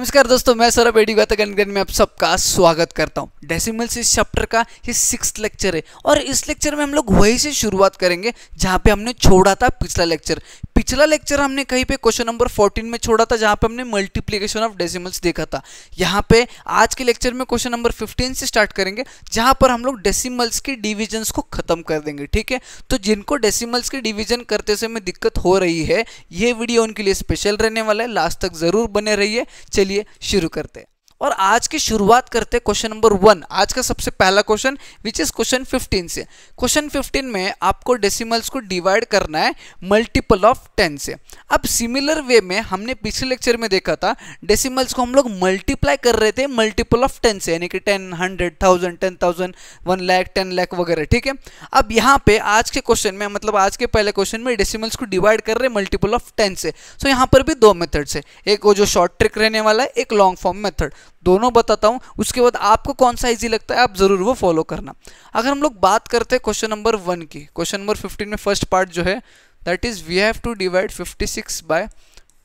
नमस्कार दोस्तों मैं सौरभ एडी गणगण में आप सबका स्वागत करता हूँ डेसिमल से चैप्टर का ये सिक्स लेक्चर है और इस लेक्चर में हम लोग वहीं से शुरुआत करेंगे जहाँ पे हमने छोड़ा था पिछला लेक्चर पिछला लेक्चर हमने कहीं पे क्वेश्चन नंबर 14 में छोड़ा था जहाँ पे हमने मल्टीप्लीकेशन ऑफ डेसिमल्स देखा था यहाँ पे आज के लेक्चर में क्वेश्चन नंबर फिफ्टीन से स्टार्ट करेंगे जहाँ पर हम लोग डेसिमल्स के डिविजन्स को ख़त्म कर देंगे ठीक है तो जिनको डेसिमल्स के डिविजन करते समय दिक्कत हो रही है ये वीडियो उनके लिए स्पेशल रहने वाला है लास्ट तक ज़रूर बने रही चलिए चलिए शुरू करते हैं और आज की शुरुआत करते हैं क्वेश्चन नंबर वन आज का सबसे पहला question which is question fifteen से क्वेश्चन फिफ्टीन में आपको डेसिमल्स को डिवाइड करना है मल्टीपल ऑफ टेन से अब सिमिलर वे में हमने पिछले लेक्चर में देखा था डेसिमल्स को हम लोग मल्टीप्लाई कर रहे थे मल्टीपल ऑफ टेन से यानी कि ten hundred thousand ten thousand one lakh ten lakh वगैरह ठीक है अब यहाँ पे आज के क्वेश्चन में मतलब आज के पहले क्वेश्चन में डेसिमल्स को डिवाइड कर रहे हैं मल्टीपल ऑफ टेन से सो so, यहाँ पर भी दो मेथड्स है एक वो जो शॉर्ट ट्रिक रहने वाला है एक लॉन्ग फॉर्म मेथड दोनों बताता हूँ उसके बाद आपको कौन सा इजी लगता है आप ज़रूर वो फॉलो करना अगर हम लोग बात करते हैं क्वेश्चन नंबर वन की क्वेश्चन नंबर फिफ्टीन में फर्स्ट पार्ट जो है that is we have to divide fifty six by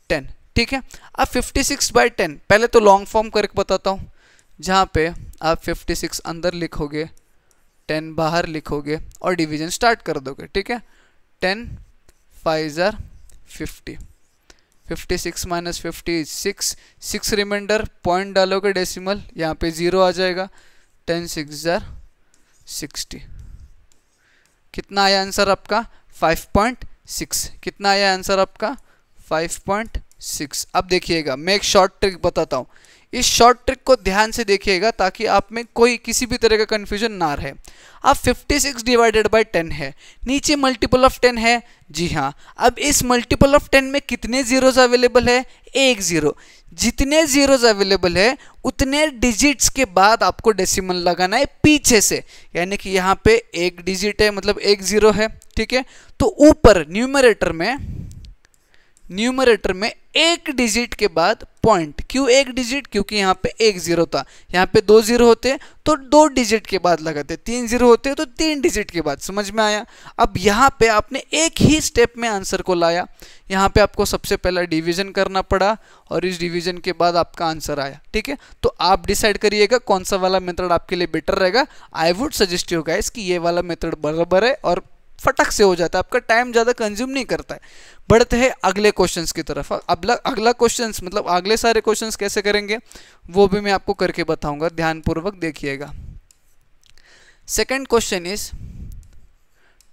ten ठीक है अब फिफ्टी सिक्स बाय टेन पहले तो लॉन्ग फॉर्म करके बताता हूँ जहाँ पे आप फिफ्टी सिक्स अंदर लिखोगे टेन बाहर लिखोगे और डिवीजन स्टार्ट कर दोगे ठीक है टेन फाइव ज़ार fifty fifty six minus fifty six six remainder point डालोगे डेसिमल यहाँ पे ज़ीरो आ जाएगा टेन सिक्स ज़ार सिक्सटी कितना आया आंसर आपका फाइव पॉइंट सिक्स कितना आया आंसर आपका फाइव पॉइंट सिक्स अब देखिएगा मैं एक शॉर्ट ट्रिक बताता हूँ इस शॉर्ट ट्रिक को ध्यान से देखिएगा ताकि आप में कोई किसी भी तरह का कन्फ्यूजन ना रहे अब 56 डिवाइडेड बाय 10 है नीचे मल्टीपल ऑफ 10 है जी हाँ अब इस मल्टीपल ऑफ 10 में कितने जीरोज अवेलेबल है एक ज़ीरो जितने जीरोज अवेलेबल है उतने डिजिट्स के बाद आपको डेसिमल लगाना है पीछे से यानी कि यहाँ पे एक डिजिट है मतलब एक ज़ीरो है ठीक है तो ऊपर न्यूमरेटर में न्यूमरेटर में एक डिजिट के बाद पॉइंट क्यों एक डिजिट क्योंकि यहाँ पे एक जीरो था यहाँ पे दो जीरो होते तो दो डिजिट के बाद लगाते तीन जीरो होते तो तीन डिजिट के बाद समझ में आया अब यहाँ पे आपने एक ही स्टेप में आंसर को लाया यहाँ पे आपको सबसे पहला डिवीजन करना पड़ा और इस डिवीजन के बाद आपका आंसर आया ठीक है तो आप डिसाइड करिएगा कौन सा वाला मेथड आपके लिए बेटर रहेगा I would suggest you guys कि ये वाला मेथड बराबर है और फटक से हो जाता है आपका टाइम ज़्यादा कंज्यूम नहीं करता है बढ़ते हैं अगले क्वेश्चंस की तरफ अगला अगला क्वेश्चंस मतलब अगले सारे क्वेश्चंस कैसे करेंगे वो भी मैं आपको करके बताऊंगा ध्यानपूर्वक देखिएगा second question is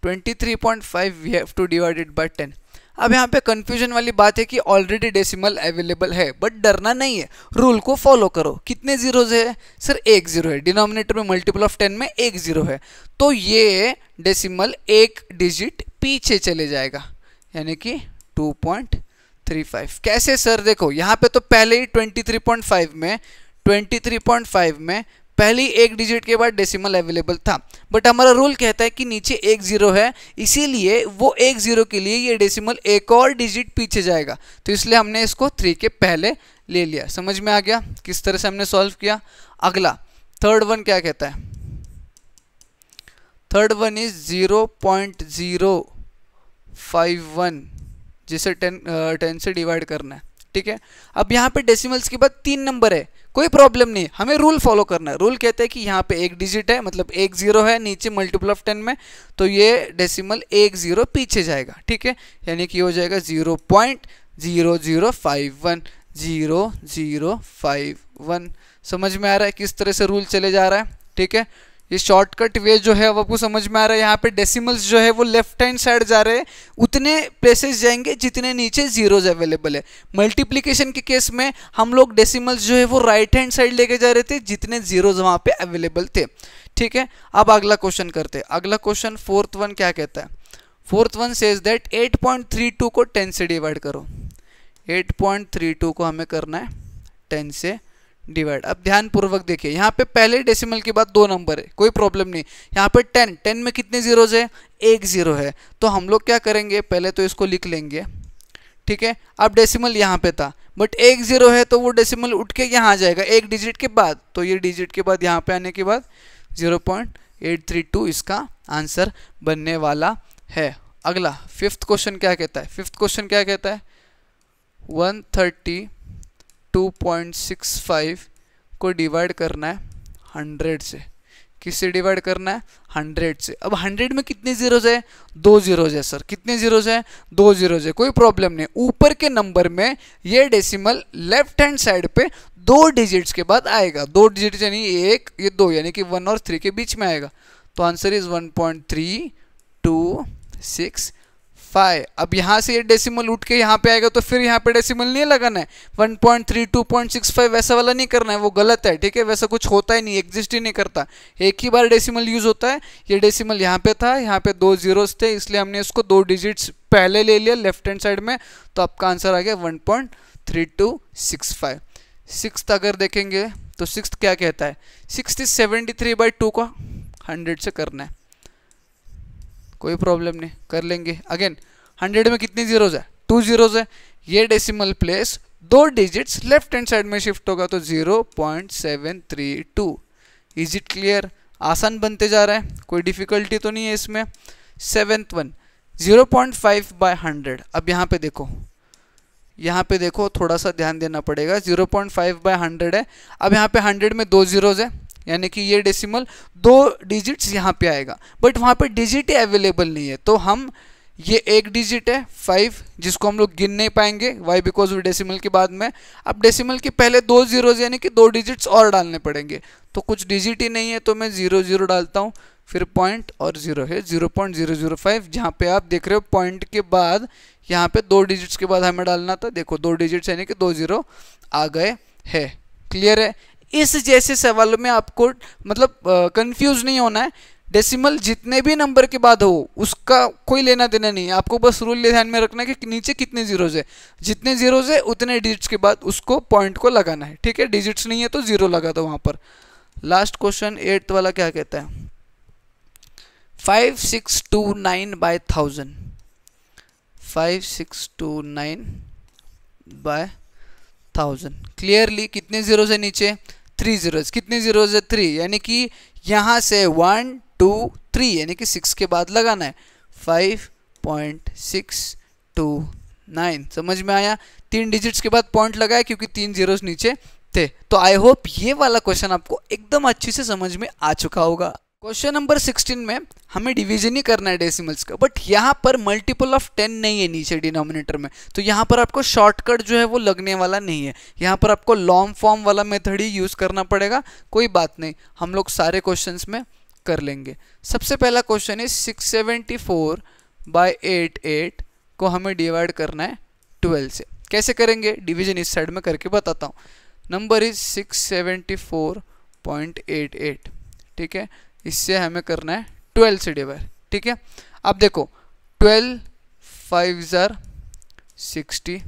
23.5 three point five two divided by ten अब यहाँ पे कन्फ्यूजन वाली बात है कि ऑलरेडी डेसिमल अवेलेबल है बट डरना नहीं है रूल को फॉलो करो कितने जीरोज है सर एक जीरो है डिनोमिनेटर में मल्टीपल ऑफ टेन में एक जीरो है तो ये डेसिमल एक डिजिट पीछे चले जाएगा यानी कि टू पॉइंट थ्री फाइव कैसे सर देखो यहाँ पे तो पहले ही ट्वेंटी थ्री पॉइंट फाइव में 23.5 में पहली एक डिजिट के बाद डेसिमल अवेलेबल था बट हमारा रूल कहता है कि नीचे एक ज़ीरो है इसीलिए वो एक ज़ीरो के लिए ये डेसिमल एक और डिजिट पीछे जाएगा तो इसलिए हमने इसको थ्री के पहले ले लिया समझ में आ गया किस तरह से हमने सॉल्व किया अगला थर्ड वन क्या कहता है third one is zero point zero five one जिसे टेन टेन से डिवाइड करना है ठीक है अब यहाँ पे डेसिमल्स के बाद तीन नंबर है कोई प्रॉब्लम नहीं हमें रूल फॉलो करना है रूल कहते हैं कि यहाँ पे एक डिजिट है मतलब एक जीरो है नीचे मल्टीपल ऑफ टेन में तो ये डेसिमल एक जीरो पीछे जाएगा ठीक है यानी कि हो जाएगा zero point zero zero five one zero zero five one समझ में आ रहा है किस तरह से रूल चले जा रहा है ठीक है ये शॉर्टकट वे जो है अब आपको समझ में आ रहा है यहाँ पे डेसिमल्स जो है वो लेफ्ट हैंड साइड जा रहे हैं उतने प्लेसेस जाएंगे जितने नीचे जीरोज अवेलेबल है मल्टीप्लिकेशन के केस में हम लोग डेसिमल्स जो है वो राइट हैंड साइड लेके जा रहे थे जितने जीरोज वहाँ पे अवेलेबल थे ठीक है अब अगला क्वेश्चन करते हैं अगला क्वेश्चन फोर्थ वन क्या कहता है fourth one says that eight को टेन से डिवाइड करो एट को हमें करना है टेन से डिवाइड अब ध्यान पूर्वक देखिए यहाँ पे पहले डेसिमल के बाद दो नंबर है कोई प्रॉब्लम नहीं यहाँ पे टेन टेन में कितने जीरोज है एक जीरो है तो हम लोग क्या करेंगे पहले तो इसको लिख लेंगे ठीक है अब डेसिमल यहाँ पे था बट एक जीरो है तो वो डेसिमल उठ के यहाँ आ जाएगा एक डिजिट के बाद तो ये डिजिट के बाद यहाँ पे आने के बाद zero point eight three two इसका आंसर बनने वाला है अगला फिफ्थ क्वेश्चन क्या कहता है फिफ्थ क्वेश्चन क्या कहता है वन थर्टी 2.65 को डिवाइड करना है 100 से किससे डिवाइड करना है 100 से अब 100 में कितने जीरोज है दो जीरोज है सर कितने जीरोज है दो जीरोज है कोई प्रॉब्लम नहीं ऊपर के नंबर में ये डेसिमल लेफ्ट हैंड साइड पे दो डिजिट्स के बाद आएगा दो डिजिट यानी एक ये दो यानी कि वन और थ्री के बीच में आएगा तो answer is one point three two six five अब यहाँ से ये डेसिमल उठ के यहाँ पे आएगा तो फिर यहाँ पे डेसिमल नहीं लगाना है one point three two point six five वैसा वाला नहीं करना है वो गलत है ठीक है वैसा कुछ होता ही नहीं एग्जिस्ट ही नहीं करता एक ही बार डेसिमल यूज़ होता है ये डेसिमल यहाँ पे था यहाँ पे दो ज़ीरोज़ थे इसलिए हमने इसको दो डिजिट्स पहले ले लिया लेफ्ट हैंड साइड में तो आपका आंसर आ गया one point three two six five six अगर देखेंगे तो सिक्स क्या कहता है six is seventy three by two का हंड्रेड से करना है कोई प्रॉब्लम नहीं कर लेंगे अगेन हंड्रेड में कितनी जीरोज़ है टू जीरोज़ है ये डेसिमल प्लेस दो डिजिट्स लेफ्ट हैंड साइड में शिफ्ट होगा तो zero point seven three two is it clear आसान बनते जा रहा है कोई डिफ़िकल्टी तो नहीं है इसमें seventh one zero point five by hundred अब यहाँ पे देखो यहाँ पे देखो थोड़ा सा ध्यान देना पड़ेगा zero point five by hundred है अब यहाँ पे हंड्रेड में दो जीरोज़ है यानी कि ये डेसिमल दो डिजिट्स यहाँ पे आएगा बट वहाँ पे डिजिट अवेलेबल नहीं है तो हम ये एक डिजिट है फाइव जिसको हम लोग गिन नहीं पाएंगे वाई बिकॉज वो डेसिमल के बाद में अब डेसिमल के पहले दो जीरोज यानी कि दो डिजिट्स और डालने पड़ेंगे तो कुछ डिजिट ही नहीं है तो मैं ज़ीरो ज़ीरो डालता हूँ फिर पॉइंट और ज़ीरो है zero point zero zero five जहाँ पे आप देख रहे हो पॉइंट के बाद यहाँ पे दो डिजिट्स के बाद हमें डालना था देखो दो डिजिट्स यानी कि दो ज़ीरो आ गए है क्लियर है इस जैसे सवालों में आपको मतलब कंफ्यूज uh, नहीं होना है डेसिमल जितने भी नंबर के बाद हो उसका कोई लेना देना नहीं है आपको बस रूल ये ध्यान में रखना है कि नीचे कितने जीरोज है जितने जीरोज है उतने डिजिट्स के बाद उसको पॉइंट को लगाना है ठीक है डिजिट्स नहीं है तो जीरो लगा दो वहां पर लास्ट क्वेश्चन एट्थ वाला क्या कहता है five six two nine by thousand five six two nine by thousand clearly कितने जीरोज है नीचे थ्री ज़ीरोज़ कितने ज़ीरोज़ है थ्री यानी कि यहाँ से वन टू थ्री यानी कि सिक्स के बाद लगाना है five point six two nine समझ में आया तीन डिजिट्स के बाद पॉइंट लगाया क्योंकि तीन जीरोज नीचे थे तो आई होप ये वाला क्वेश्चन आपको एकदम अच्छे से समझ में आ चुका होगा क्वेश्चन नंबर 16 में हमें डिवीजन ही करना है डेसिमल्स का बट यहाँ पर मल्टीपल ऑफ 10 नहीं है नीचे डिनोमिनेटर में तो यहाँ पर आपको शॉर्टकट जो है वो लगने वाला नहीं है यहाँ पर आपको लॉन्ग फॉर्म वाला मेथड ही यूज़ करना पड़ेगा कोई बात नहीं हम लोग सारे क्वेश्चन में कर लेंगे सबसे पहला क्वेश्चन है six seventy four by eight eight को हमें डिवाइड करना है ट्वेल्व से कैसे करेंगे डिवीजन इस साइड में करके बताता हूँ number is six seventy four point eight eight ठीक है इससे हमें करना है ट्वेल्व से डिवाइड ठीक है अब देखो twelve five are sixty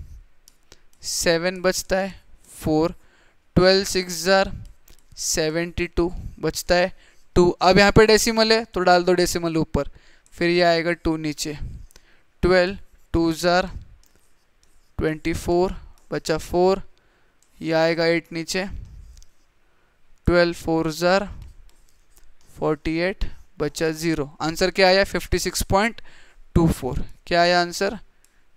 seven बचता है four twelve six are seventy two बचता है टू अब यहाँ पे डेसिमल है तो डाल दो डेसिमल ऊपर फिर ये आएगा टू नीचे twelve two are twenty four बचा फोर ये आएगा एट नीचे twelve four are forty eight बचा ज़ीरो आंसर क्या आया fifty six point two four क्या आया answer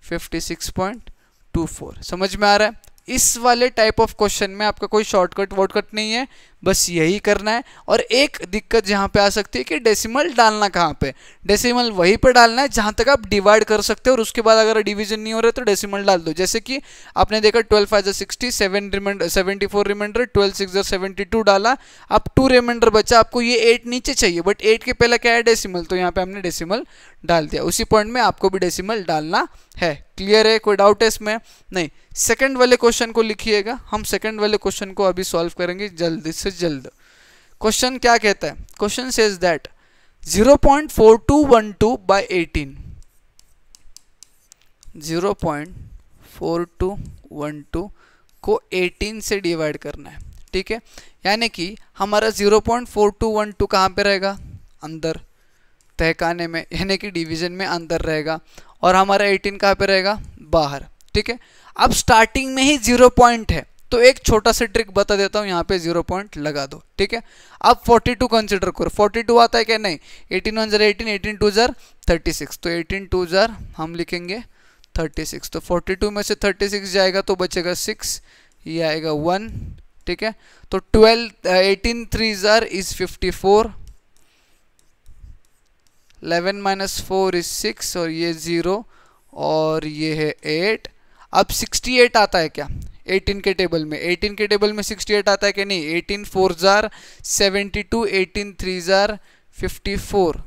fifty six point two four समझ में आ रहा है इस वाले टाइप ऑफ क्वेश्चन में आपका कोई शॉर्टकट वॉर्टकट नहीं है बस यही करना है और एक दिक्कत जहाँ पे आ सकती है कि डेसिमल डालना कहाँ पे डेसिमल वहीं पे डालना है जहाँ तक आप डिवाइड कर सकते हो और उसके बाद अगर डिवीजन नहीं हो रहा है तो डेसिमल डाल दो जैसे कि आपने देखा twelve five sixty seven reminder seventy four reminder twelve six seventy two डाला आप टू रिमाइंडर बचा आपको ये एट नीचे चाहिए बट एट के पहले क्या है डेसिमल तो यहाँ पे हमने डेसिमल डाल दिया उसी पॉइंट में आपको भी डेसिमल डालना है क्लियर है कोई डाउट है इसमें नहीं सेकंड वाले क्वेश्चन को लिखिएगा हम सेकंड वाले क्वेश्चन को अभी सॉल्व करेंगे जल्दी से जल्द क्वेश्चन क्या कहता है question says that 0.4212 point four two two one by 18 0.4212 को 18 से डिवाइड करना है ठीक है यानी कि हमारा 0.4212 पॉइंट कहाँ पर रहेगा अंदर तहकाने में यानी कि डिवीजन में अंदर रहेगा और हमारा 18 कहाँ पर रहेगा बाहर ठीक है अब स्टार्टिंग में ही जीरो पॉइंट है तो एक छोटा सा ट्रिक बता देता हूँ यहाँ पे जीरो पॉइंट लगा दो ठीक है अब 42 कंसिडर करो 42 आता है क्या नहीं eighteen one are eighteen eighteen two are thirty six तो एटीन टू ज़र हम लिखेंगे थर्टी सिक्स तो फोर्टी टू में से थर्टी सिक्स जाएगा तो बचेगा सिक्स ये आएगा वन ठीक है तो twelve eighteen three are is fifty four eleven minus four is six और ये ज़ीरो और ये है एट अब सिक्सटी एट आता है क्या 18 के टेबल में 18 के टेबल में 68 आता है कि नहीं 18 four are seventy two eighteen three are fifty four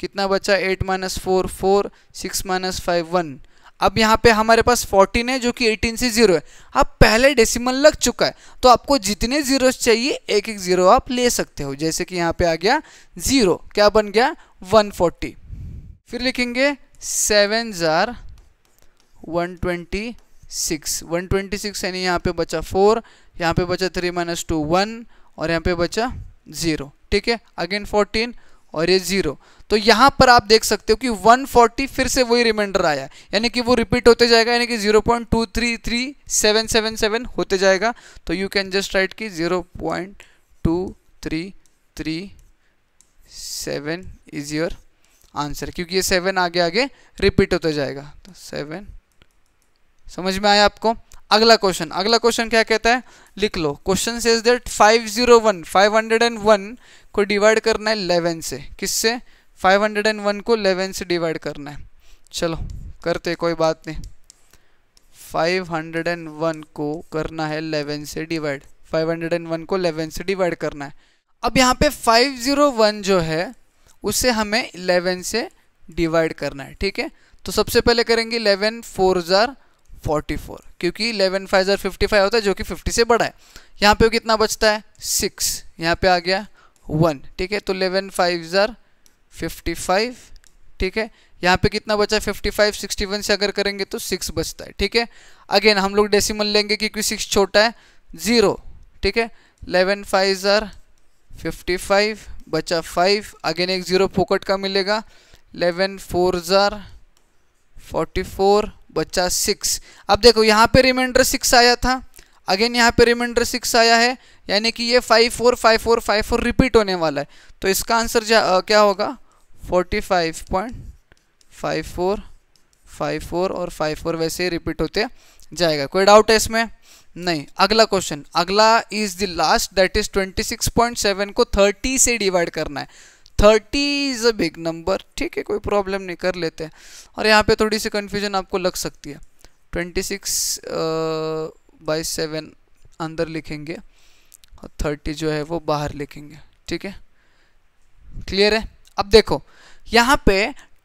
कितना बचा 8 minus four four six minus five one अब यहाँ पे हमारे पास 14 है जो कि 18 से ज़ीरो है अब पहले डेसिमल लग चुका है तो आपको जितने ज़ीरो चाहिए एक एक ज़ीरो आप ले सकते हो जैसे कि यहाँ पे आ गया ज़ीरो क्या बन गया 140 फिर लिखेंगे seven are one twenty six one twenty six यानी यहाँ पे बचा फोर यहाँ पे बचा थ्री माइनस टू वन और यहाँ पे बचा ज़ीरो ठीक है अगेन फोर्टीन और ये ज़ीरो तो यहाँ पर आप देख सकते हो कि वन फोर्टी फिर से वही रिमाइंडर आया यानी कि वो रिपीट होते जाएगा यानी कि zero point two three three seven seven seven होते जाएगा तो यू कैन जस्ट राइट कि सेवन इज योर आंसर क्योंकि ये सेवन आगे आगे रिपीट होते जाएगा तो सेवन समझ में आया आपको अगला क्वेश्चन अगला क्वेश्चन क्या कहता है लिख लो क्वेश्चन सेज दैट 501 501 को डिवाइड करना है 11 से किससे 501 को 11 से डिवाइड करना है चलो करते कोई बात नहीं 501 को करना है 11 से डिवाइड 501 को 11 से डिवाइड करना है अब यहाँ पे 501 जो है उसे हमें 11 से डिवाइड करना है ठीक है तो सबसे पहले करेंगे eleven four are forty four क्योंकि eleven five are fifty five होता है जो कि फिफ्टी से बड़ा है यहाँ पे कितना बचता है सिक्स यहाँ पे आ गया वन ठीक है तो 11 फाइव ज़र फिफ्टी फाइव ठीक है यहाँ पे कितना बचा फिफ्टी फाइव सिक्सटी वन से अगर करेंगे तो सिक्स बचता है ठीक है अगेन हम लोग डेसिमल लेंगे क्योंकि सिक्स छोटा है ज़ीरो ठीक है eleven five are fifty five बचा फाइव अगेन एक ज़ीरो फोकट का मिलेगा eleven four are forty four बच्चा सिक्स अब देखो यहाँ पे रिमाइंडर सिक्स आया था अगेन यहाँ पे रिमाइंडर सिक्स आया है यानी कि ये five four five four five four repeat होने वाला है तो इसका आंसर आ, क्या होगा forty five point five four five four और फाइव फोर वैसे ही रिपीट होते जाएगा कोई डाउट है इसमें नहीं अगला क्वेश्चन अगला is the last that is twenty six point seven को थर्टी से डिवाइड करना है thirty is a big number ठीक है कोई प्रॉब्लम नहीं कर लेते हैं और यहाँ पे थोड़ी सी कन्फ्यूजन आपको लग सकती है ट्वेंटी सिक्स बाई सेवन अंदर लिखेंगे और थर्टी जो है वो बाहर लिखेंगे ठीक है क्लियर है अब देखो यहाँ पे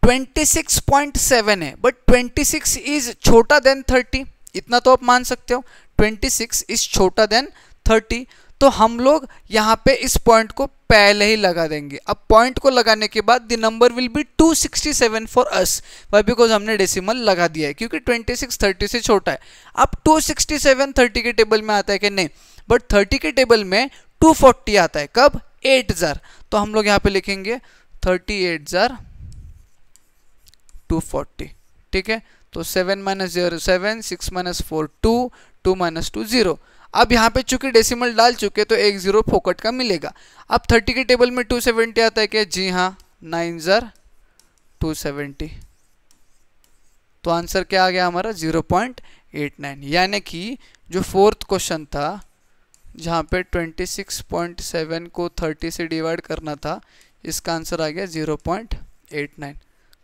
ट्वेंटी सिक्स पॉइंट सेवन है बट ट्वेंटी सिक्स इज छोटा देन थर्टी इतना तो आप मान सकते हो ट्वेंटी सिक्स इज छोटा देन थर्टी तो हम लोग यहाँ पे इस पॉइंट को पहले ही लगा देंगे अब पॉइंट को लगाने के बाद the number will be 267 for us why because हमने डेसिमल लगा दिया है क्योंकि 26 30 से छोटा है अब 267 30 के टेबल में आता है कि नहीं बट 30 के टेबल में 240 आता है कब 8000 तो हम लोग यहाँ पे लिखेंगे थर्टी एट ठीक है तो seven minus zero seven six minus four two two minus two zero अब यहाँ पे चूंकि डेसिमल डाल चुके तो एक ज़ीरो फोकट का मिलेगा अब थर्टी के टेबल में टू सेवेंटी आता है क्या जी हाँ नाइन ज़र टू सेवेंटी तो आंसर क्या आ गया हमारा ज़ीरो पॉइंट एट नाइन यानी कि जो फोर्थ क्वेश्चन था जहाँ पे ट्वेंटी सिक्स पॉइंट सेवन को थर्टी से डिवाइड करना था इसका आंसर आ गया zero point eight nine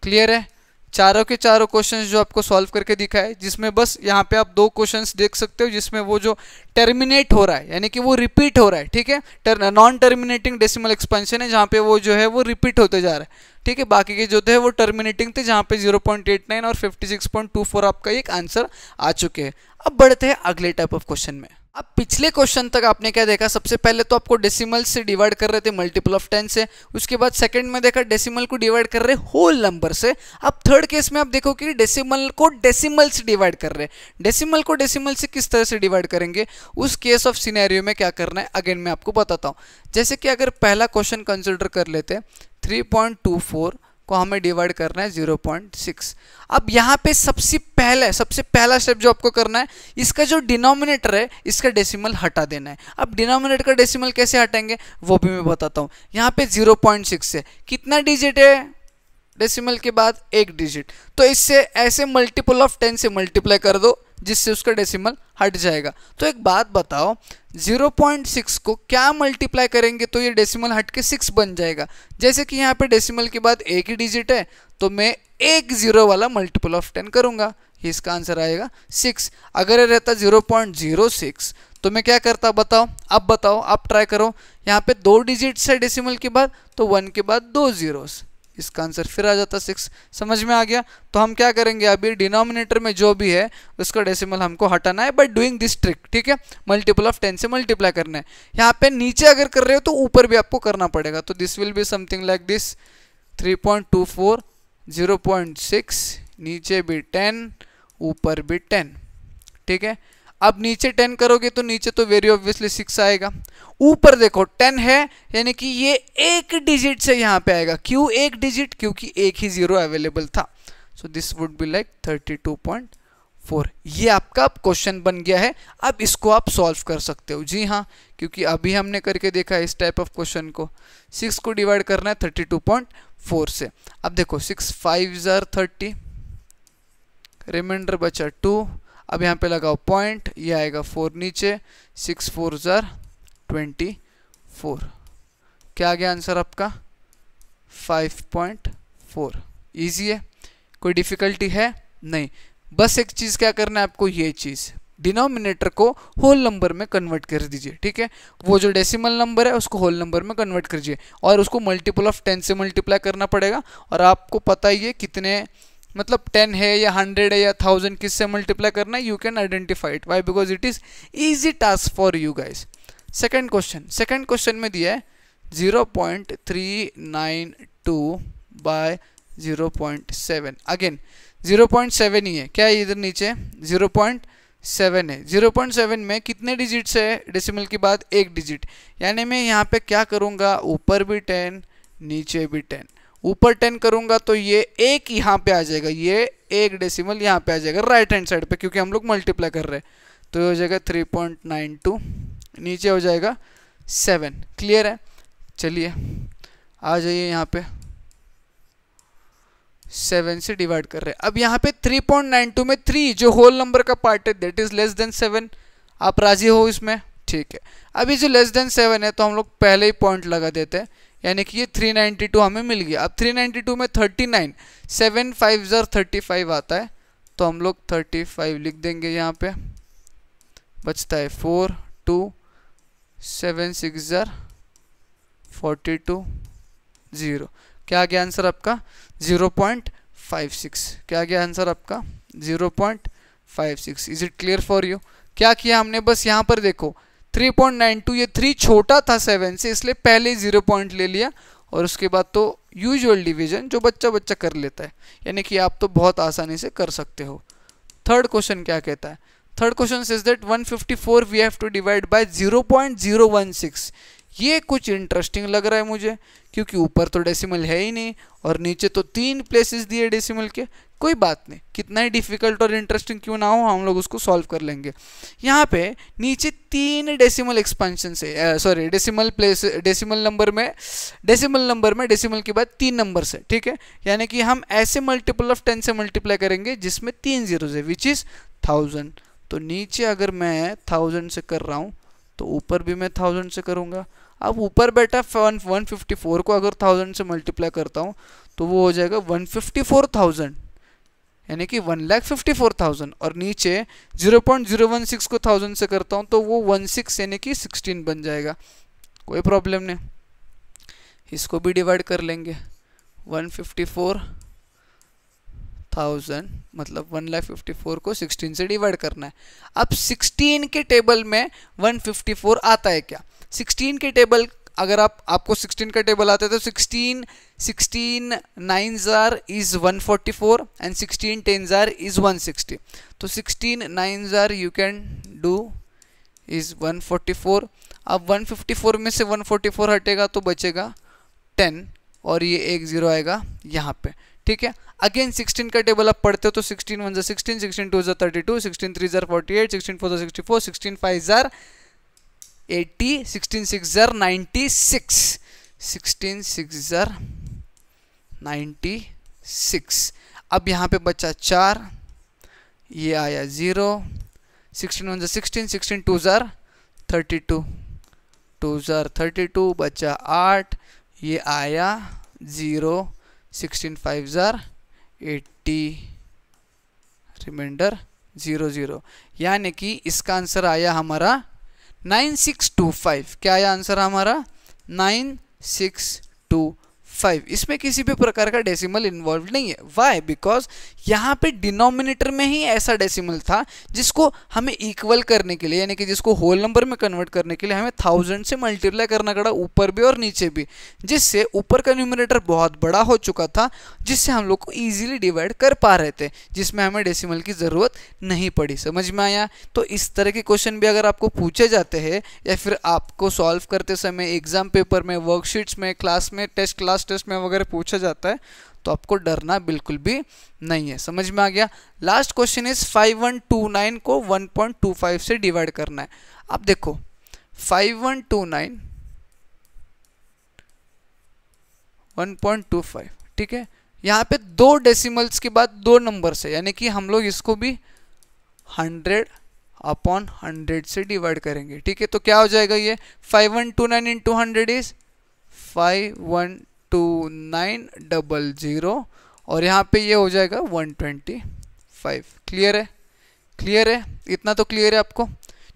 clear है चारों के चारों क्वेश्चंस जो आपको सॉल्व करके दिखा है जिसमें बस यहाँ पे आप दो क्वेश्चंस देख सकते हो जिसमें वो जो टर्मिनेट हो रहा है यानी कि वो रिपीट हो रहा है ठीक है नॉन टर्मिनेटिंग डेसिमल एक्सपेंशन है जहाँ पे वो जो है वो रिपीट होते जा रहा है ठीक है बाकी के जो थे वो टर्मिनेटिंग थे जहाँ पे 0.89 और 56.24 आपका एक आंसर आ चुके हैं अब बढ़ते हैं अगले टाइप ऑफ क्वेश्चन में अब पिछले क्वेश्चन तक आपने क्या देखा सबसे पहले तो आपको डेसिमल से डिवाइड कर रहे थे मल्टीपल ऑफ टेन से उसके बाद सेकंड में देखा डेसिमल को डिवाइड कर रहे होल नंबर से अब थर्ड केस में आप देखो कि डेसिमल को डेसिमल से डिवाइड कर रहे हैं डेसिमल को डेसिमल से किस तरह से डिवाइड करेंगे उस केस ऑफ सीनैरियो में क्या करना है अगेन मैं आपको बताता हूँ जैसे कि अगर पहला क्वेश्चन कंसिडर कर लेते थ्री पॉइंट टू फोर को हमें डिवाइड करना है जीरो पॉइंट सिक्स अब यहाँ पे सबसे पहले सबसे पहला स्टेप जो आपको करना है इसका जो डिनोमिनेटर है इसका डेसिमल हटा देना है अब डिनोमिनेटर का डेसिमल कैसे हटाएंगे वो भी मैं बताता हूँ यहाँ पे जीरो पॉइंट सिक्स है कितना डिजिट है डेसिमल के बाद एक डिजिट तो इससे ऐसे मल्टीपल ऑफ टेन से मल्टीप्लाई कर दो जिससे उसका डेसिमल हट जाएगा तो एक बात बताओ 0.6 को क्या मल्टीप्लाई करेंगे तो ये डेसिमल हट के सिक्स बन जाएगा जैसे कि यहाँ पे डेसिमल के बाद एक ही डिजिट है तो मैं एक ज़ीरो वाला मल्टीपल ऑफ टेन करूँगा इसका आंसर आएगा सिक्स अगर ये रहता ज़ीरो पॉइंट जीरो सिक्स तो मैं क्या करता बताओ अब बताओ आप ट्राई करो यहाँ पे दो डिजिट्स है डेसिमल के बाद तो वन के बाद दो ज़ीरोस इसका आंसर फिर आ जाता सिक्स समझ में आ गया तो हम क्या करेंगे अभी डिनोमिनेटर में जो भी है उसका डेसिमल हमको हटाना है बट डूइंग दिस ट्रिक ठीक है मल्टीपल ऑफ टेन से मल्टीप्लाई करना है यहाँ पे नीचे अगर कर रहे हो तो ऊपर भी आपको करना पड़ेगा तो this will be something like this three point नीचे भी टेन ऊपर भी टेन ठीक है अब नीचे टेन करोगे तो नीचे तो वेरी ऑब्वियसली सिक्स आएगा ऊपर देखो टेन है यानी कि ये एक डिजिट से यहाँ पे आएगा क्यों एक डिजिट क्योंकि एक ही जीरो अवेलेबल था so this would be like thirty two point four ये आपका अब क्वेश्चन बन गया है अब इसको आप सॉल्व कर सकते हो जी हाँ क्योंकि अभी हमने करके देखा इस टाइप ऑफ क्वेश्चन को सिक्स को डिवाइड करना है थर्टी टू पॉइंट फोर से अब देखो six five are thirty reminder बचा टू अब यहाँ पे लगाओ पॉइंट ये आएगा फोर नीचे six four are twenty four क्या आ गया आंसर आपका फाइव पॉइंट फोर ईजी है कोई डिफ़िकल्टी है नहीं बस एक चीज़ क्या करना है आपको ये चीज़ डिनोमिनेटर को होल नंबर में कन्वर्ट कर दीजिए ठीक है वो जो डेसिमल नंबर है उसको होल नंबर में कन्वर्ट कर दीजिए और उसको मल्टीपल ऑफ टेन से मल्टीप्लाई करना पड़ेगा और आपको पता ही है कितने मतलब टेन है या हंड्रेड है या थाउजेंड किससे मल्टीप्लाई करना है you can identify it why because it is easy task for you guys second question second question में दिया है zero point three nine two by zero point seven again zero point seven ही है क्या है इधर नीचे जीरो पॉइंट सेवन है जीरो पॉइंट सेवन में कितने डिजिट्स है डेसिमल के बाद एक डिजिट यानी मैं यहाँ पे क्या करूँगा ऊपर भी टेन नीचे भी टेन ऊपर टेन करूंगा तो ये एक यहाँ पे आ जाएगा ये एक डेसिमल यहाँ पे आ जाएगा राइट हैंड साइड पे क्योंकि हम लोग मल्टीप्लाई कर रहे हैं तो ये हो जाएगा थ्री पॉइंट नाइन टू नीचे हो जाएगा सेवन क्लियर है चलिए आ जाइए यहाँ पे सेवन से डिवाइड कर रहे हैं अब यहाँ पे थ्री पॉइंट नाइन टू में थ्री जो होल नंबर का पार्ट है that is less than seven आप राजी हो इसमें ठीक है अभी जो लेस देन सेवन है तो हम लोग पहले ही पॉइंट लगा देते हैं यानी कि ये 392 हमें मिल गया अब 392 में 39 नाइन सेवन फाइव आता है तो हम लोग 35 लिख देंगे यहाँ पे बचता है 4 two seven six are forty zero क्या आ गया आंसर आपका ज़ीरो पॉइंट फाइव सिक्स क्या आ गया आंसर आपका zero point five six is it clear for you क्या किया हमने बस यहाँ पर देखो 3.92 ये थ्री छोटा था सेवन से इसलिए पहले ज़ीरो पॉइंट ले लिया और उसके बाद तो यूजुअल डिवीजन जो बच्चा बच्चा कर लेता है यानी कि आप तो बहुत आसानी से कर सकते हो थर्ड क्वेश्चन क्या कहता है third question is that 154 we have to divide by 0.016 ये कुछ इंटरेस्टिंग लग रहा है मुझे क्योंकि ऊपर तो डेसिमल है ही नहीं और नीचे तो तीन प्लेसेस दिए डेसिमल के कोई बात नहीं कितना ही डिफिकल्ट और इंटरेस्टिंग क्यों ना हो हम लोग उसको सॉल्व कर लेंगे यहाँ पे नीचे तीन डेसिमल एक्सपेंशन से sorry decimal place decimal number में डेसिमल नंबर में डेसिमल के बाद तीन नंबर से ठीक है यानी कि हम ऐसे मल्टीपल ऑफ टेन से मल्टीप्लाई करेंगे जिसमें तीन जीरोज है विच इज़ थाउजेंड तो नीचे अगर मैं थाउजेंड से कर रहा हूँ तो ऊपर भी मैं थाउजेंड से करूँगा अब ऊपर बैठा वन वन फिफ्टी फोर को अगर थाउजेंड से मल्टीप्लाई करता हूँ तो वो हो जाएगा वन फिफ्टी फोर थाउजेंड यानी कि one lakh fifty four thousand और नीचे zero point zero one six को थाउजेंड से करता हूँ तो वो वन सिक्स यानी कि सिक्सटीन बन जाएगा कोई प्रॉब्लम नहीं इसको भी डिवाइड कर लेंगे वन फिफ्टी फोर थाउजेंड मतलब वन लाख फिफ्टी फोर को सिक्सटीन से डिवाइड करना है अब सिक्सटीन के टेबल में वन फिफ्टी फोर आता है क्या सिक्सटीन के टेबल अगर आप आपको 16 का टेबल आता है तो 16 16 nine are is 144 and 16 ten are is 160 तो 16 nine are you can do is 144 अब 154 में से 144 हटेगा तो बचेगा 10 और ये एक ज़ीरो आएगा यहाँ पे ठीक है अगेन 16 का टेबल आप पढ़ते हो तो 16 one are sixteen sixteen two are thirty two sixteen three are forty eight sixteen four are sixty four sixteen five are eighty sixteen six are ninety six sixteen six are ninety six अब यहाँ पे बचा चार ये आया zero sixteen one are sixteen sixteen two are thirty two two are thirty two बचा आठ ये आया zero sixteen five are eighty reminder zero zero यानी कि इसका आंसर आया हमारा नाइन सिक्स टू फाइव क्या आया आंसर हमारा नाइन सिक्स टू फाइव इसमें किसी भी प्रकार का डेसिमल इन्वॉल्व नहीं है वाई बिकॉज यहाँ पे डिनोमिनेटर में ही ऐसा डेसिमल था जिसको हमें इक्वल करने के लिए यानी कि जिसको होल नंबर में कन्वर्ट करने के लिए हमें थाउजेंड से मल्टीप्लाई करना पड़ा ऊपर भी और नीचे भी जिससे ऊपर का न्यूमिनेटर बहुत बड़ा हो चुका था जिससे हम लोग को ईजिली डिवाइड कर पा रहे थे जिसमें हमें डेसीमल की ज़रूरत नहीं पड़ी समझ में आया तो इस तरह के क्वेश्चन भी अगर आपको पूछे जाते हैं या फिर आपको सॉल्व करते समय एग्जाम पेपर में वर्कशीट्स में क्लास में टेस्ट क्लास टेस्ट में वगैरह पूछा जाता है तो आपको डरना बिल्कुल भी नहीं है समझ में आ गया लास्ट क्वेश्चन इज 5129 को 1.25 से डिवाइड करना है आप देखो 5129 1.25 ठीक है यहाँ पे दो डेसिमल्स के बाद दो नंबर से यानी कि हम लोग इसको भी 100 अपॉन 100 से डिवाइड करेंगे ठीक है तो क्या हो जाएगा ये 5129 one two nine into hundred is five one two nine double zero और यहाँ पे ये हो जाएगा वन ट्वेंटी फाइव क्लियर है क्लियर है इतना तो क्लियर है आपको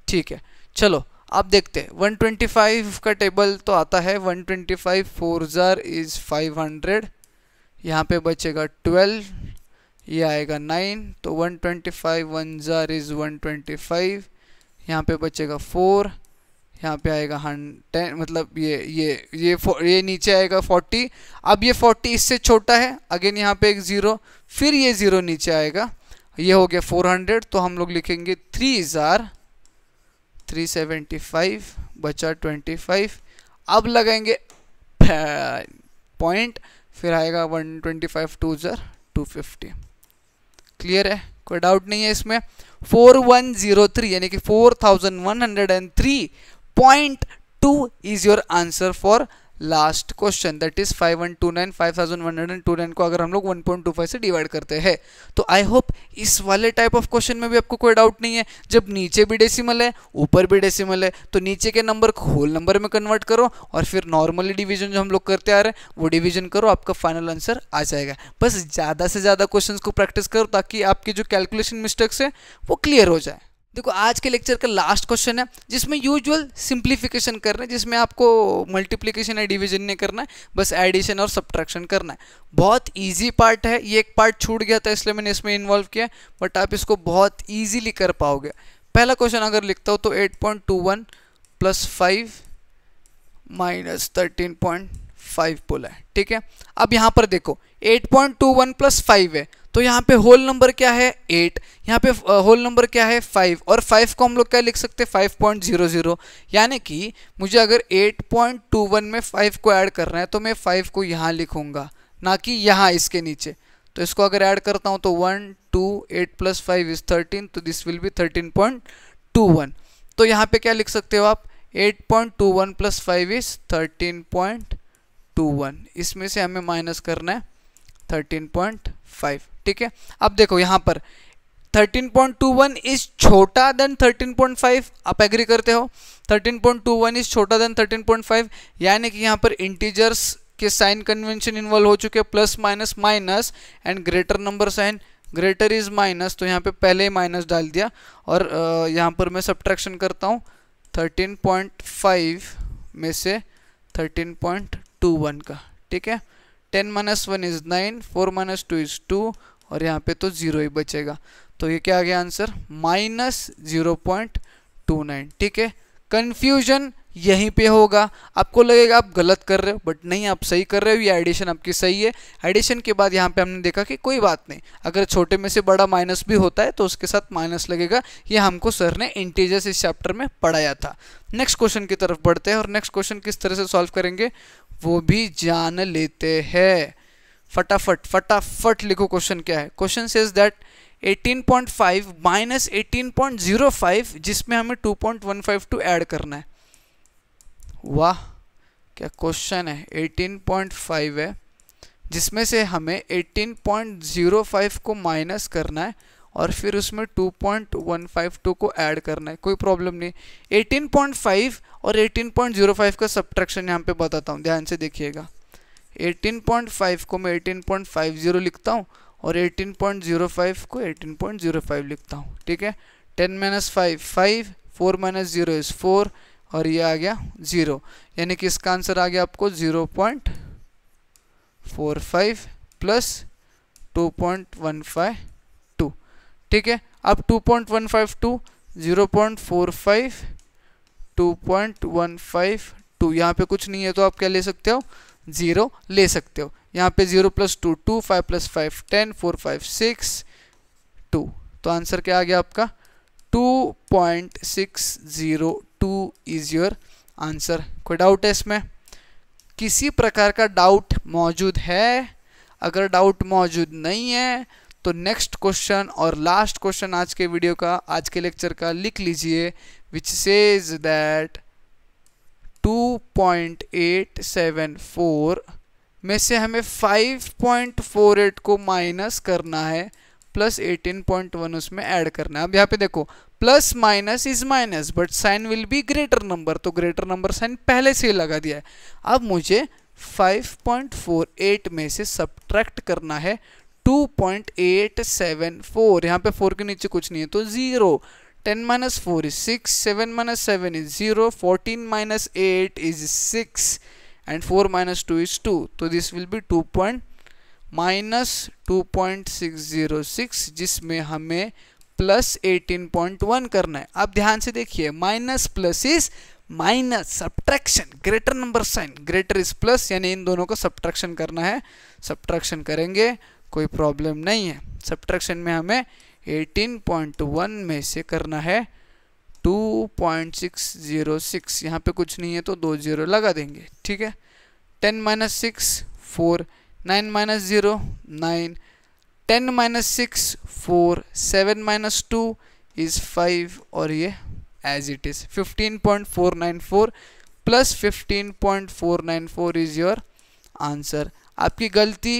ठीक है चलो आप देखते हैं वन ट्वेंटी फाइव का टेबल तो आता है वन ट्वेंटी फाइव फोर ज़ार इज़ फाइव हंड्रेड यहाँ पर बचेगा ट्वेल्व ये आएगा नाइन तो वन ट्वेंटी फाइव वन जार इज़ वन ट्वेंटी फाइव यहाँ पर बचेगा फोर यहाँ पे आएगा हंड्रेड मतलब ये ये ये ये नीचे आएगा फोर्टी अब ये फोर्टी इससे छोटा है अगेन यहाँ पे एक ज़ीरो फिर ये ज़ीरो नीचे आएगा ये हो गया फोर हंड्रेड तो हम लोग लिखेंगे थ्री हज़ार थ्री सेवेंटी फाइव बचा ट्वेंटी फाइव अब लगाएंगे पॉइंट फिर आएगा वन ट्वेंटी फाइव टू हज़ार टू फिफ्टी क्लियर है कोई डाउट नहीं है इसमें फोर वन ज़ीरो थ्री यानी कि four thousand one hundred and three point two is your answer for last question that is five one two nine five thousand one hundred two nine को अगर हम लोग one point two five से divide करते हैं तो I hope इस वाले टाइप ऑफ क्वेश्चन में भी आपको कोई डाउट नहीं है जब नीचे भी डेसिमल है ऊपर भी डेसिमल है तो नीचे के नंबर को होल नंबर में कन्वर्ट करो और फिर नॉर्मली डिवीजन जो हम लोग करते आ रहे हैं वो डिवीजन करो आपका फाइनल आंसर आ जाएगा बस ज़्यादा से ज़्यादा क्वेश्चन को प्रैक्टिस करो ताकि आपकी जो कैलकुलेशन मिस्टेक्स है वो क्लियर हो जाए देखो आज के लेक्चर का लास्ट क्वेश्चन है जिसमें यूजुअल सिंप्लीफिकेशन कर रहे हैं जिसमें आपको मल्टीप्लीकेशन या डिविजन नहीं करना है बस एडिशन और सब्ट्रैक्शन करना है बहुत ईजी पार्ट है ये एक पार्ट छूट गया था इसलिए मैंने इसमें इन्वॉल्व किया बट आप इसको बहुत ईजीली कर पाओगे पहला क्वेश्चन अगर लिखता हो तो eight point two one plus five minus thirteen point five बोला है ठीक है अब यहाँ पर देखो eight point two one plus five है तो यहाँ पे होल नंबर क्या है एट यहाँ पे होल uh, नंबर क्या है फाइव और फाइव को हम लोग क्या लिख सकते हैं फाइव पॉइंट जीरो जीरो यानी कि मुझे अगर एट पॉइंट टू वन में फाइव को ऐड करना है तो मैं फाइव को यहाँ लिखूंगा ना कि यहाँ इसके नीचे तो इसको अगर ऐड करता हूँ तो one two eight plus five is thirteen तो this will be thirteen point two one तो यहाँ पे क्या लिख सकते हो आप eight point two one plus five is thirteen point two one इसमें से हमें माइनस करना है थर्टीन पॉइंट फाइव ठीक है अब देखो यहाँ पर 13.21 इज छोटा देन 13.5 आप एग्री करते हो 13.21 इज छोटा देन 13.5 यानी कि यहाँ पर इंटीजर्स के साइन कन्वेंशन इन्वॉल्व हो चुके हैं plus minus minus and greater number sign greater is minus तो यहाँ पे पहले ही माइनस डाल दिया और यहाँ पर मैं सब्ट्रैक्शन करता हूँ 13.5 में से 13.21 का ठीक है ten minus one is nine four minus two is two और यहाँ पे तो ज़ीरो ही बचेगा तो ये क्या आ गया answer minus zero point two nine ठीक है कन्फ्यूजन यहीं पे होगा आपको लगेगा आप गलत कर रहे हो बट नहीं आप सही कर रहे हो ये एडिशन आपकी सही है एडिशन के बाद यहाँ पे हमने देखा कि कोई बात नहीं अगर छोटे में से बड़ा माइनस भी होता है तो उसके साथ माइनस लगेगा ये हमको सर ने इंटीजर्स इस चैप्टर में पढ़ाया था नेक्स्ट क्वेश्चन की तरफ बढ़ते हैं और नेक्स्ट क्वेश्चन किस तरह से सॉल्व करेंगे वो भी जान लेते हैं फटाफट फटाफट लिखो क्वेश्चन क्या है question says that 18.5 point five minus 18.05 जिसमें हमें 2.152 ऐड करना है वाह क्या क्वेश्चन है 18.5 है जिसमें से हमें 18.05 को माइनस करना है और फिर उसमें 2.152 को ऐड करना है कोई प्रॉब्लम नहीं 18.5 और 18.05 का सब्ट्रैक्शन यहाँ पे बताता हूँ ध्यान से देखिएगा 18.5 को मैं 18.50 लिखता हूँ और 18.05 को 18.05 लिखता हूँ ठीक है 10 minus five five four minus zero is four और ये आ गया ज़ीरो यानी कि इसका आंसर आ गया आपको zero point four five plus two point one five ठीक है अब 2.152 0.45 2.152 यहाँ पे कुछ नहीं है तो आप क्या ले सकते हो ज़ीरो ले सकते हो यहाँ पे zero plus two two five plus five ten four five six two तो आंसर क्या आ गया आपका two point six zero two is your answer कोई डाउट है इसमें किसी प्रकार का डाउट मौजूद है अगर डाउट मौजूद नहीं है तो नेक्स्ट क्वेश्चन और लास्ट क्वेश्चन आज के वीडियो का आज के लेक्चर का लिख लीजिए विच सेज दैट 2.874 में से हमें 5.48 को माइनस करना है प्लस 18.1 उसमें ऐड करना है अब यहाँ पे देखो plus minus is minus but sign will be greater number तो ग्रेटर नंबर साइन पहले से ही लगा दिया है अब मुझे 5.48 में से सब्ट्रैक्ट करना है 2.874 यहाँ पे फोर के नीचे कुछ नहीं है तो zero ten minus four is six seven minus seven is zero fourteen minus eight is six and four minus two is two तो this will be two point minus two point six zero six जिसमें हमें plus eighteen point one करना है आप ध्यान से देखिए minus plus is minus subtraction greater number sign greater is plus यानी इन दोनों को सब्ट्रैक्शन करना है सब्ट्रैक्शन करेंगे कोई प्रॉब्लम नहीं है सब्ट्रैक्शन में हमें 18.1 में से करना है 2.606 यहाँ पे कुछ नहीं है तो दो जीरो लगा देंगे ठीक है 10 minus six four nine minus zero nine ten minus six four seven minus two is five और ये as it is fifteen point four nine four plus fifteen point four nine four is your answer आपकी गलती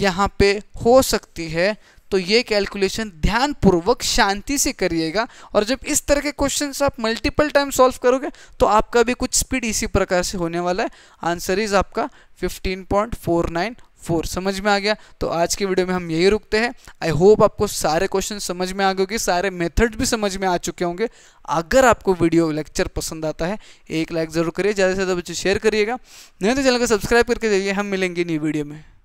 यहाँ पे हो सकती है तो ये कैलकुलेशन ध्यानपूर्वक शांति से करिएगा और जब इस तरह के क्वेश्चन आप मल्टीपल टाइम सॉल्व करोगे तो आपका भी कुछ स्पीड इसी प्रकार से होने वाला है आंसर इज आपका 15.494 समझ में आ गया तो आज के वीडियो में हम यही रुकते हैं आई होप आपको सारे क्वेश्चन समझ में आ गए होंगे सारे मेथड भी समझ में आ चुके होंगे अगर आपको वीडियो लेक्चर पसंद आता है एक लाइक ज़रूर करिए ज़्यादा से ज़्यादा बच्चे शेयर करिएगा नहीं तो चैनल को सब्सक्राइब करके जाइए हम मिलेंगे नई वीडियो में